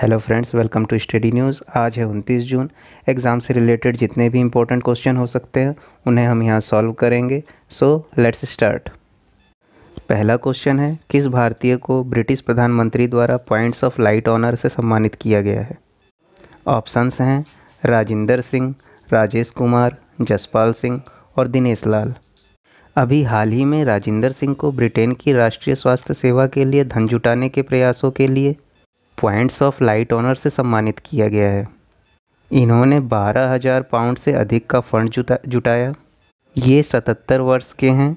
hello friends welcome to study news आज है 29 जून exam से रिलेटेड जितने भी इम्पोर्टेंट क्वेश्चन हो सकते हैं उन्हें हम यहाँ सॉल्व करेंगे सो लेट्स स्टार्ट पहला क्वेश्चन है किस भारतीय को ब्रिटिश प्रधानमंत्री द्वारा पॉइंट्स ऑफ लाइट ऑनर से सम्मानित किया गया है ऑप्शंस हैं राजेंद्र सिंह राजेश कुमार जसपाल सिंह और दिनेश लाल अभी हाल ही में राजिंदर सिंह को ब्रिटेन की राष्ट्रीय स्वास्थ्य सेवा के लिए धन जुटाने के प्रयासों के लिए पॉइंट्स ऑफ लाइट ऑनर से सम्मानित किया गया है इन्होंने बारह हज़ार पाउंड से अधिक का फंड जुटा जुटाया ये सतहत्तर वर्ष के हैं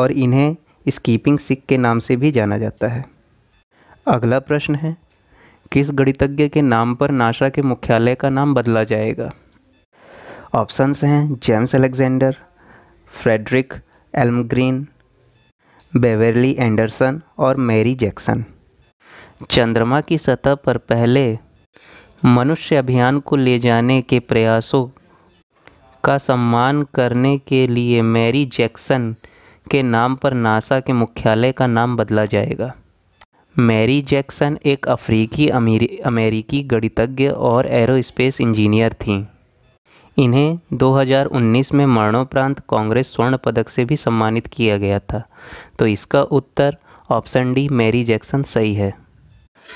और इन्हें स्कीपिंग सिख के नाम से भी जाना जाता है अगला प्रश्न है किस गणितज्ञ के नाम पर नाशा के मुख्यालय का नाम बदला जाएगा ऑप्शंस हैं James Alexander Frederick Elmgreen Beverly Anderson और मैरी जैक्सन चंद्रमा की सतह पर पहले मनुष्य अभियान को ले जाने के प्रयासों का सम्मान करने के लिए मैरी जैक्सन के नाम पर नासा के मुख्यालय का नाम बदला जाएगा मैरी जैक्सन एक अफ्रीकी अमेरिकी गणितज्ञ और एरोस्पेस इंजीनियर थीं इन्हें 2019 में मरणोपरांत कांग्रेस स्वर्ण पदक से भी सम्मानित किया गया था तो इसका उत्तर ऑप्शन डी मैरी जैक्सन सही है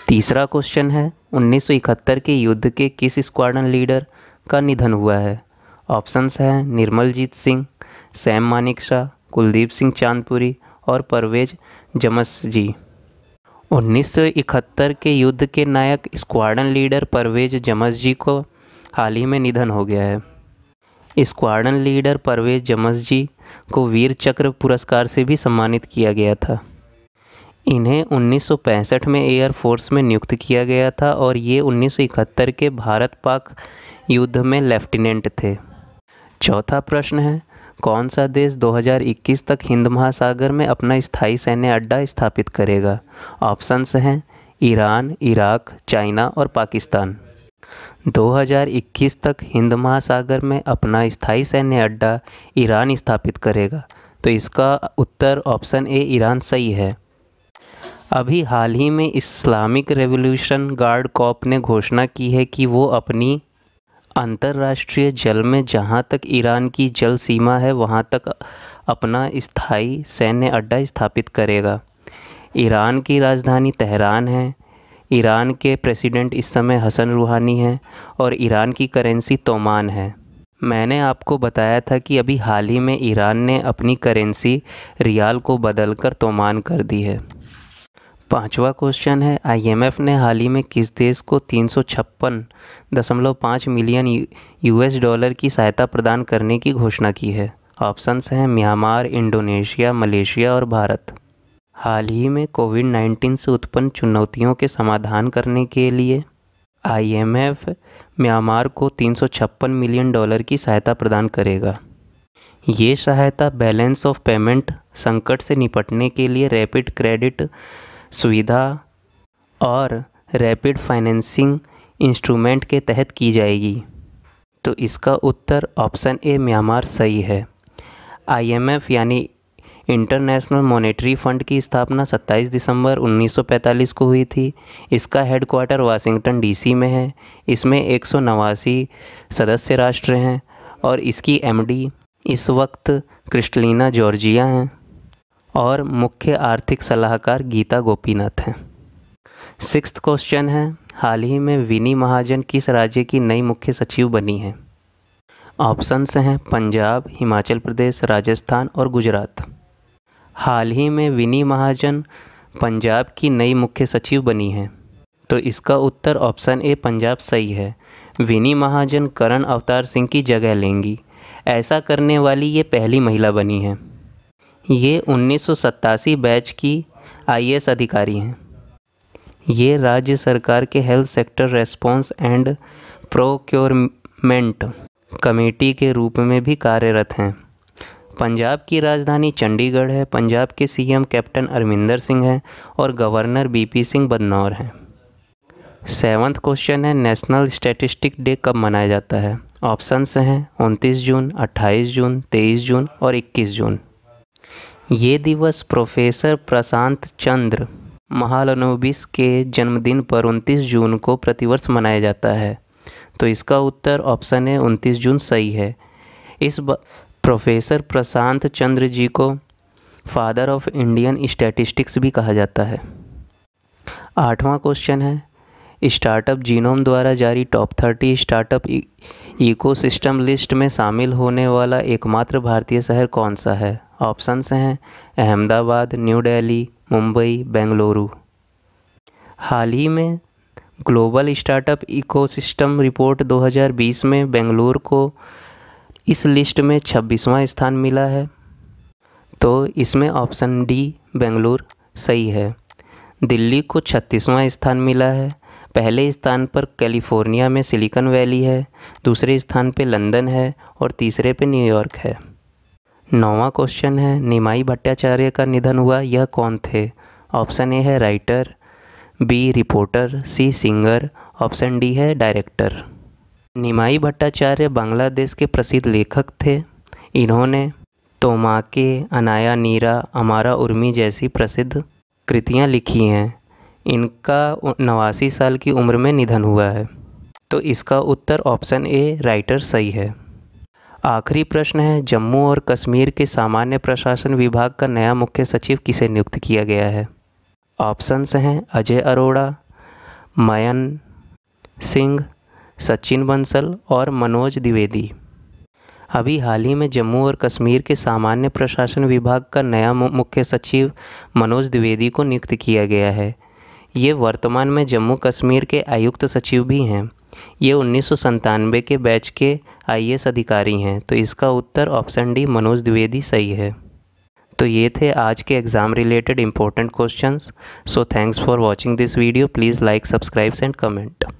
तीसरा क्वेश्चन है 1971 के युद्ध के किस स्क्वाडन लीडर का निधन हुआ है ऑप्शंस हैं निर्मलजीत सिंह सैम शाह कुलदीप सिंह चांदपुरी और परवेज जमस जी 1971 के युद्ध के नायक squadron leader Parvez Jamasji को हाल ही में निधन हो गया है squadron leader Parvez Jamasji को वीर चक्र पुरस्कार से भी सम्मानित किया गया था इन्हें उन्नीस में एयर फोर्स में नियुक्त किया गया था और ये 1971 के भारत पाक युद्ध में लेफ्टिनेंट थे चौथा प्रश्न है कौन सा देश 2021 तक हिंद महासागर में अपना स्थायी सैन्य अड्डा स्थापित करेगा ऑप्शंस हैं ईरान इराक चाइना और पाकिस्तान 2021 तक हिंद महासागर में अपना स्थायी सैन्य अड्डा ईरान स्थापित करेगा तो इसका उत्तर ऑप्शन ए ईरान सही है अभी हाल ही में इस्लामिक रेवोल्यूशन गार्ड कॉप ने घोषणा की है कि वो अपनी अंतर्राष्ट्रीय जल में जहाँ तक ईरान की जल सीमा है वहाँ तक अपना स्थायी सैन्य अड्डा स्थापित करेगा ईरान की राजधानी तेहरान है ईरान के प्रेसिडेंट इस समय हसन रूहानी हैं और ईरान की करेंसी तोमान है मैंने आपको बताया था कि अभी हाल ही में ईरान ने अपनी करेंसी रियाल को बदलकर तोमान कर दी है पांचवा क्वेश्चन है आईएमएफ ने हाल ही में किस देश को तीन सौ छप्पन दशमलव पाँच मिलियन यूएस डॉलर की सहायता प्रदान करने की घोषणा की है ऑप्शंस हैं म्यांमार इंडोनेशिया मलेशिया और भारत हाल ही में कोविड 19 से उत्पन्न चुनौतियों के समाधान करने के लिए आईएमएफ म्यांमार को तीन सौ छप्पन मिलियन डॉलर की सहायता प्रदान करेगा ये सहायता बैलेंस ऑफ पेमेंट संकट से निपटने के लिए रैपिड क्रेडिट सुविधा और रैपिड फाइनेंसिंग इंस्ट्रूमेंट के तहत की जाएगी तो इसका उत्तर ऑप्शन ए म्यांमार सही है आईएमएफ यानी इंटरनेशनल मॉनेटरी फ़ंड की स्थापना 27 दिसंबर 1945 को हुई थी इसका हेडक्वार्टर वाशिंगटन डीसी में है इसमें एक सदस्य राष्ट्र हैं और इसकी एमडी इस वक्त क्रिस्टलिना जॉर्जिया हैं और मुख्य आर्थिक सलाहकार गीता गोपीनाथ हैं सिक्स क्वेश्चन है हाल ही में विनी महाजन किस राज्य की नई मुख्य सचिव बनी है ऑप्शंस हैं पंजाब हिमाचल प्रदेश राजस्थान और गुजरात हाल ही में विनी महाजन पंजाब की नई मुख्य सचिव बनी है तो इसका उत्तर ऑप्शन ए पंजाब सही है विनी महाजन करण अवतार सिंह की जगह लेंगी ऐसा करने वाली ये पहली महिला बनी है ये उन्नीस बैच की आईएएस अधिकारी हैं ये राज्य सरकार के health sector response and procurement committee के रूप में भी कार्यरत हैं पंजाब की राजधानी चंडीगढ़ है पंजाब के सीएम कैप्टन अरमिंदर सिंह हैं और गवर्नर बीपी सिंह बदनौर हैं सेवन्थ क्वेश्चन है नेशनल स्टैटिस्टिक डे कब मनाया जाता है ऑप्शंस हैं 29 जून 28 जून 23 जून और 21 जून ये दिवस प्रोफेसर प्रशांत चंद्र महालनोबिस के जन्मदिन पर 29 जून को प्रतिवर्ष मनाया जाता है तो इसका उत्तर ऑप्शन है 29 जून सही है इस प्रोफेसर प्रशांत चंद्र जी को फादर ऑफ इंडियन स्टैटिस्टिक्स भी कहा जाता है आठवां क्वेश्चन है स्टार्टअप जीनोम द्वारा जारी top thirty startup ecosystem list में शामिल होने वाला एकमात्र भारतीय शहर कौन सा है ऑप्शंस हैं अहमदाबाद न्यू दिल्ली मुंबई बेंगलुरु हाल ही में ग्लोबल स्टार्टअप इकोसिस्टम रिपोर्ट 2020 में बेंगलुरु को इस लिस्ट में 26वां स्थान मिला है तो इसमें ऑप्शन डी बेंगलुरु सही है दिल्ली को 36वां स्थान मिला है पहले स्थान पर कैलिफोर्निया में सिलिकॉन वैली है दूसरे स्थान पे लंदन है और तीसरे पे न्यूयॉर्क है नौवा क्वेश्चन है निमाई भट्टाचार्य का निधन हुआ यह कौन थे ऑप्शन ए है writer B reporter C singer option D है डायरेक्टर निमाई भट्टाचार्य बांग्लादेश के प्रसिद्ध लेखक थे इन्होंने तोमाके अनाया नीरा अमारा उर्मी जैसी प्रसिद्ध कृतियाँ लिखी हैं इनका नवासी साल की उम्र में निधन हुआ है तो इसका उत्तर ऑप्शन ए राइटर सही है आखिरी प्रश्न है जम्मू और कश्मीर के सामान्य प्रशासन विभाग का नया मुख्य सचिव किसे नियुक्त किया गया है ऑप्शंस हैं अजय अरोड़ा मयन सिंह सचिन बंसल और मनोज द्विवेदी अभी हाल ही में जम्मू और कश्मीर के सामान्य प्रशासन विभाग का नया मुख्य सचिव मनोज द्विवेदी को नियुक्त किया गया है ये वर्तमान में जम्मू कश्मीर के आयुक्त सचिव भी हैं ये उन्नीस के बैच के आई अधिकारी हैं तो इसका उत्तर ऑप्शन डी मनोज द्विवेदी सही है तो ये थे आज के exam related important questions so thanks for watching this video please like subscribes and comment